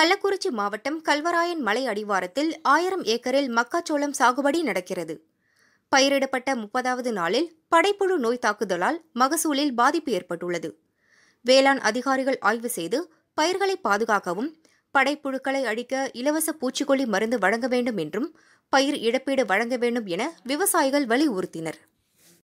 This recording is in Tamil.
கள்ளக்குறிச்சி மாவட்டம் கல்வராயன் மலை அடிவாரத்தில் ஆயிரம் ஏக்கரில் மக்காச்சோளம் சாகுபடி நடக்கிறது பயிரிடப்பட்ட முப்பதாவது நாளில் படைப்புழு நோய் தாக்குதலால் மகசூலில் பாதிப்பு ஏற்பட்டுள்ளது வேளாண் அதிகாரிகள் ஆய்வு செய்து பயிர்களை பாதுகாக்கவும் படைப்புழுக்களை அழிக்க இலவச பூச்சிக்கொல்லி மருந்து வழங்க வேண்டும் என்றும் பயிர் இழப்பீடு வழங்க வேண்டும் என விவசாயிகள் வலியுறுத்தினர்